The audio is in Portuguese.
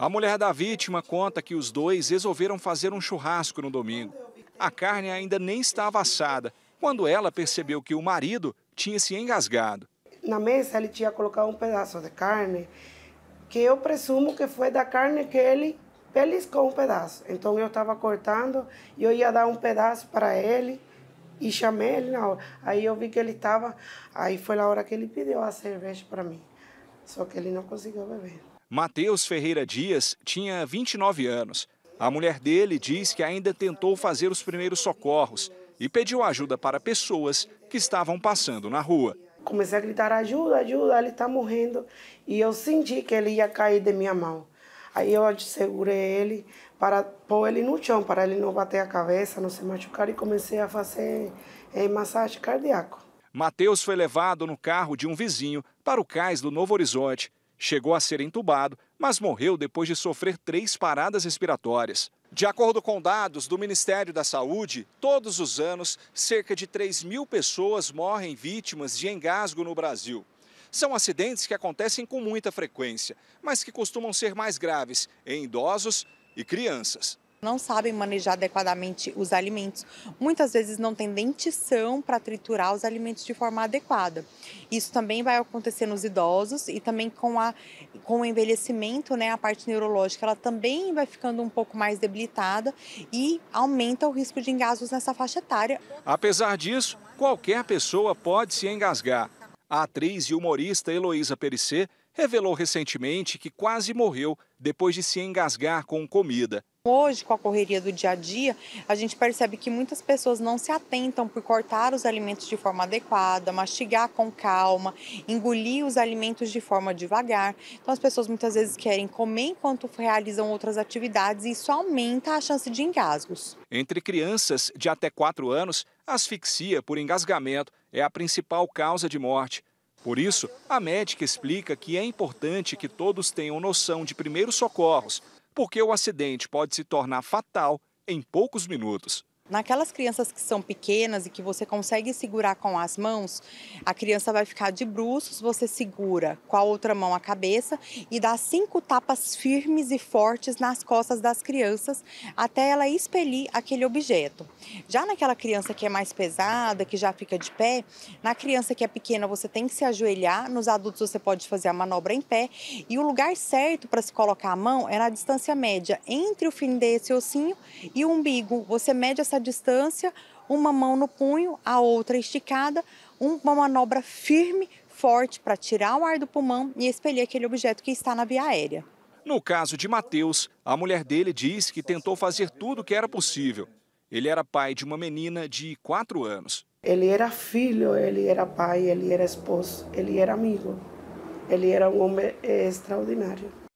A mulher da vítima conta que os dois resolveram fazer um churrasco no domingo. A carne ainda nem estava assada, quando ela percebeu que o marido tinha se engasgado. Na mesa ele tinha colocado um pedaço de carne, que eu presumo que foi da carne que ele beliscou um pedaço. Então eu estava cortando e eu ia dar um pedaço para ele e chamei ele na hora. Aí eu vi que ele estava, aí foi na hora que ele pediu a cerveja para mim. Só que ele não conseguiu beber. Matheus Ferreira Dias tinha 29 anos. A mulher dele diz que ainda tentou fazer os primeiros socorros e pediu ajuda para pessoas que estavam passando na rua. Comecei a gritar: ajuda, ajuda, ele está morrendo. E eu senti que ele ia cair de minha mão. Aí eu segurei ele para pôr ele no chão, para ele não bater a cabeça, não se machucar, e comecei a fazer é, massagem cardíaca. Mateus foi levado no carro de um vizinho para o cais do Novo Horizonte Chegou a ser entubado, mas morreu depois de sofrer três paradas respiratórias. De acordo com dados do Ministério da Saúde, todos os anos, cerca de 3 mil pessoas morrem vítimas de engasgo no Brasil. São acidentes que acontecem com muita frequência, mas que costumam ser mais graves em idosos e crianças não sabem manejar adequadamente os alimentos. Muitas vezes não têm dentição para triturar os alimentos de forma adequada. Isso também vai acontecer nos idosos e também com, a, com o envelhecimento, né, a parte neurológica ela também vai ficando um pouco mais debilitada e aumenta o risco de engasgos nessa faixa etária. Apesar disso, qualquer pessoa pode se engasgar. A atriz e humorista Heloísa Perissé revelou recentemente que quase morreu depois de se engasgar com comida. Hoje, com a correria do dia a dia, a gente percebe que muitas pessoas não se atentam por cortar os alimentos de forma adequada, mastigar com calma, engolir os alimentos de forma devagar. Então, as pessoas muitas vezes querem comer enquanto realizam outras atividades e isso aumenta a chance de engasgos. Entre crianças de até 4 anos, asfixia por engasgamento é a principal causa de morte. Por isso, a médica explica que é importante que todos tenham noção de primeiros socorros porque o acidente pode se tornar fatal em poucos minutos. Naquelas crianças que são pequenas e que você consegue segurar com as mãos, a criança vai ficar de bruços, você segura com a outra mão a cabeça e dá cinco tapas firmes e fortes nas costas das crianças até ela expelir aquele objeto. Já naquela criança que é mais pesada, que já fica de pé, na criança que é pequena você tem que se ajoelhar, nos adultos você pode fazer a manobra em pé e o lugar certo para se colocar a mão é na distância média entre o fim desse ossinho e o umbigo. Você mede essa essa distância, uma mão no punho, a outra esticada, uma manobra firme, forte para tirar o ar do pulmão e expelir aquele objeto que está na via aérea. No caso de Matheus, a mulher dele diz que tentou fazer tudo o que era possível. Ele era pai de uma menina de 4 anos. Ele era filho, ele era pai, ele era esposo, ele era amigo. Ele era um homem eh, extraordinário.